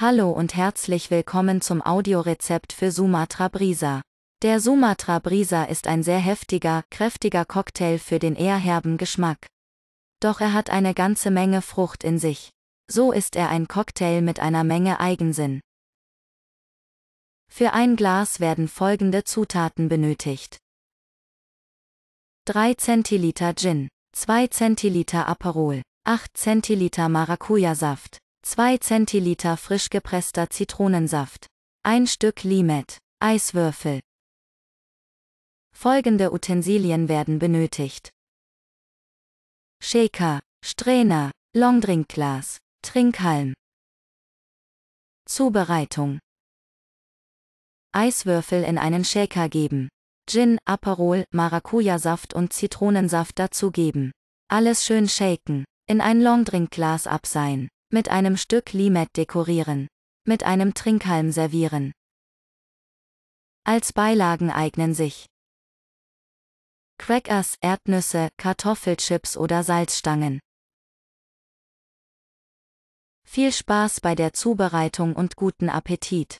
Hallo und herzlich willkommen zum Audiorezept für Sumatra Brisa. Der Sumatra Brisa ist ein sehr heftiger, kräftiger Cocktail für den eher herben Geschmack. Doch er hat eine ganze Menge Frucht in sich. So ist er ein Cocktail mit einer Menge Eigensinn. Für ein Glas werden folgende Zutaten benötigt. 3 Zentiliter Gin, 2 Zentiliter Aperol, 8 Zentiliter Maracuja-Saft, 2 Zentiliter frisch gepresster Zitronensaft, ein Stück Limet, Eiswürfel. Folgende Utensilien werden benötigt. Shaker, Strainer, Longdrinkglas, Trinkhalm. Zubereitung. Eiswürfel in einen Shaker geben. Gin, Aperol, Maracuja-Saft und Zitronensaft dazugeben. Alles schön shaken. In ein Longdrinkglas abseihen. Mit einem Stück Limett dekorieren. Mit einem Trinkhalm servieren. Als Beilagen eignen sich Crackers, Erdnüsse, Kartoffelchips oder Salzstangen. Viel Spaß bei der Zubereitung und guten Appetit!